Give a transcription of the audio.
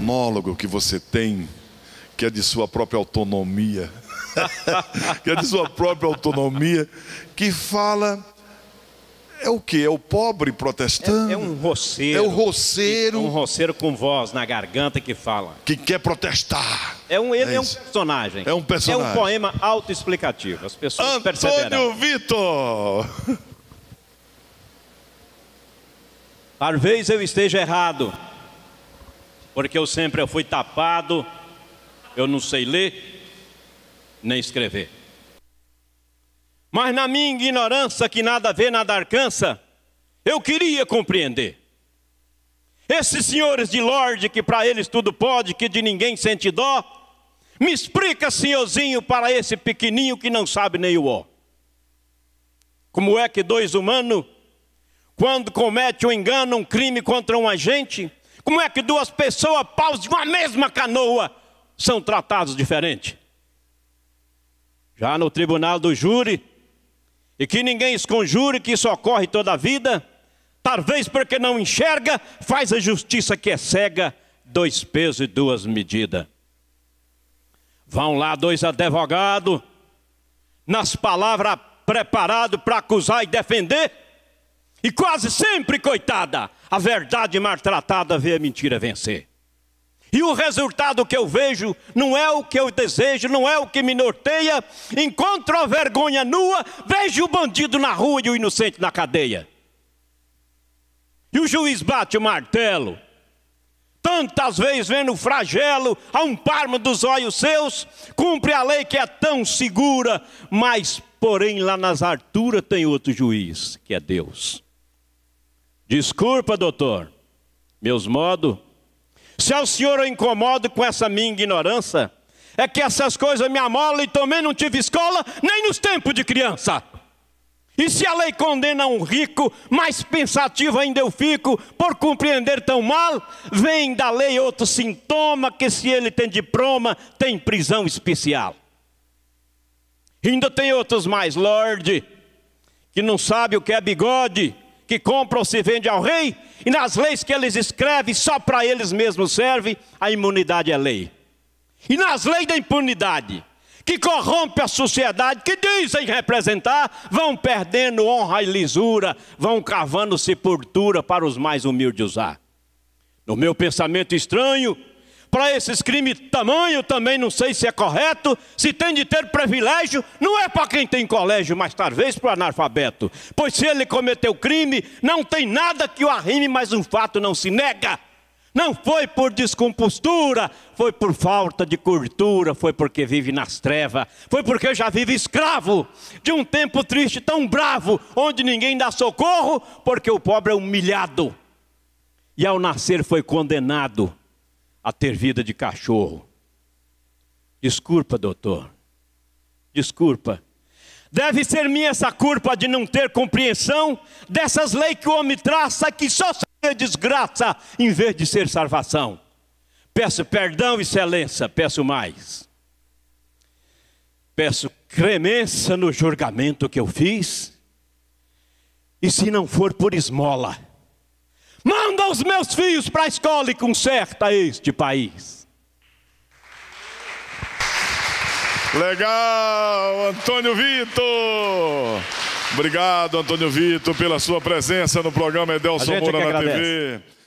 monólogo que você tem, que é de sua própria autonomia, que é de sua própria autonomia, que fala é o que? É o pobre protestando? É, é, um roceiro. É o roceiro. É um roceiro com voz na garganta que fala. Que quer protestar. É um, ele é, é um personagem. É um personagem. É um poema autoexplicativo. As pessoas Antônio perceberão. Antônio Vitor! Talvez eu esteja errado, porque eu sempre fui tapado, eu não sei ler nem escrever. Mas na minha ignorância, que nada vê, nada alcança, eu queria compreender. Esses senhores de Lorde, que para eles tudo pode, que de ninguém sente dó, me explica, senhorzinho, para esse pequenininho que não sabe nem o ó. Como é que dois humanos, quando comete um engano, um crime contra um agente, como é que duas pessoas, paus de uma mesma canoa, são tratados diferente? Já no tribunal do júri, e que ninguém esconjure que isso ocorre toda a vida, talvez porque não enxerga, faz a justiça que é cega, dois pesos e duas medidas. Vão lá dois advogados, nas palavras preparado para acusar e defender, e quase sempre, coitada, a verdade maltratada vê a mentira vencer. E o resultado que eu vejo não é o que eu desejo, não é o que me norteia. Encontro a vergonha nua, vejo o bandido na rua e o inocente na cadeia. E o juiz bate o martelo. Tantas vezes vendo o flagelo a um parmo dos olhos seus, cumpre a lei que é tão segura, mas porém lá nas alturas tem outro juiz, que é Deus. Desculpa, doutor, meus modos. Se ao senhor eu incomodo com essa minha ignorância, é que essas coisas me amolam e também não tive escola nem nos tempos de criança. E se a lei condena um rico, mais pensativo ainda eu fico por compreender tão mal, vem da lei outro sintoma que se ele tem diploma, tem prisão especial. Ainda tem outros mais, Lorde, que não sabe o que é bigode, que compra ou se vende ao rei, e nas leis que eles escrevem, só para eles mesmos serve, a imunidade é lei. E nas leis da impunidade, que corrompe a sociedade, que dizem representar, vão perdendo honra e lisura, vão cavando sepultura para os mais humildes usar. No meu pensamento estranho, para esses crimes, tamanho também não sei se é correto. Se tem de ter privilégio, não é para quem tem colégio, mas talvez para o analfabeto. Pois se ele cometeu crime, não tem nada que o arrime, mas um fato não se nega. Não foi por descompostura, foi por falta de cultura, foi porque vive nas trevas, foi porque já vive escravo de um tempo triste tão bravo, onde ninguém dá socorro, porque o pobre é humilhado e ao nascer foi condenado a ter vida de cachorro. Desculpa, doutor. Desculpa. Deve ser minha essa culpa de não ter compreensão dessas leis que o homem traça, que só seria desgraça em vez de ser salvação. Peço perdão, excelência, peço mais. Peço cremença no julgamento que eu fiz. E se não for por esmola, Manda os meus filhos para a escola e conserta este país. Legal, Antônio Vitor. Obrigado, Antônio Vitor, pela sua presença no programa Edelson é Moura é na agradece. TV.